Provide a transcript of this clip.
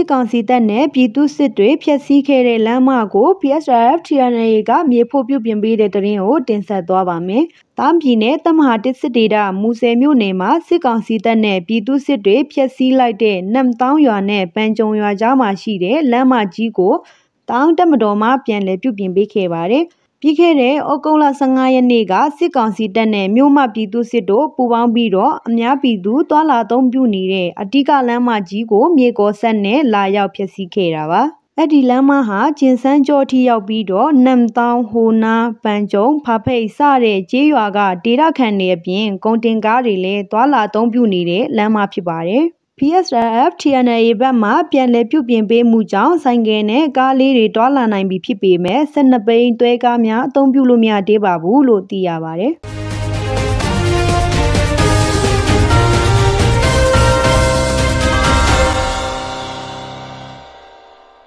စစ်ကောင်စီတပ်နဲ့ပြည်သူစစ်တွေဖျက်ဆီးခဲ့တဲ့လမ်းမကို PSRF TNA ကမြေဖို့ပြုပြင်ပေးတဲ့တရင်ကိုတင်ဆက်သွားပါမယ်။တောင်ပြည်နယ်တမဟာတစ်စစ်ဒေသမူဆယ်မြို့နယ်မှာစစ်ကောင်စီတပ်နဲ့ပြည်သူစစ်တွေဖျက်ဆီးလိုက်တဲ့နမ်တောင်းရွာနဲ့ပန်ကြုံရွာကြားမှာရှိတဲ့လမ်းမကြီးကိုတောင်းတက်မတော်မှပြန်လည်ပြုပြင်ပေးခဲ့ပါတယ်။ပြီးခဲ့တဲ့ဩဂုတ်လ15ရက်နေ့ကစစ်ကောင်စီတပ်နဲ့မြို့မပြည်သူစစ်တို့ပူးပေါင်းပြီးတော့အများပြည်သူသွာလာသုံးပြုနေတဲ့အဓိကလမ်းမကြီးကို မြေကောဆက်နဲ့လာရောက်ဖျက်ဆီးခဲ့တာပါ။အဲ့ဒီလမ်းမဟာကျင်စန်းကျော်ထိရောက်ပြီးတော့နမ်တောင်ဟိုနာ ပန်ကျုံဖဖိတ်စတဲ့ကျေးရွာကဒေသခံတွေအပြင်ကုန်တင်ကားတွေလည်းသွာလာသုံးပြုနေတဲ့လမ်းမဖြစ်ပါတယ်။ PSRF TNA ဘက်မှပြန်လည်ပြုပြင်ပေးမှုကြောင့်ဆိုင်ကယ်နဲ့ကားလေးတွေတွာလာနိုင်ပြီဖြစ်ပေမဲ့12ဘိန်းတွဲကားများအသုံးပြုလို့မရသေးပါဘူးလို့သိရပါဗျ။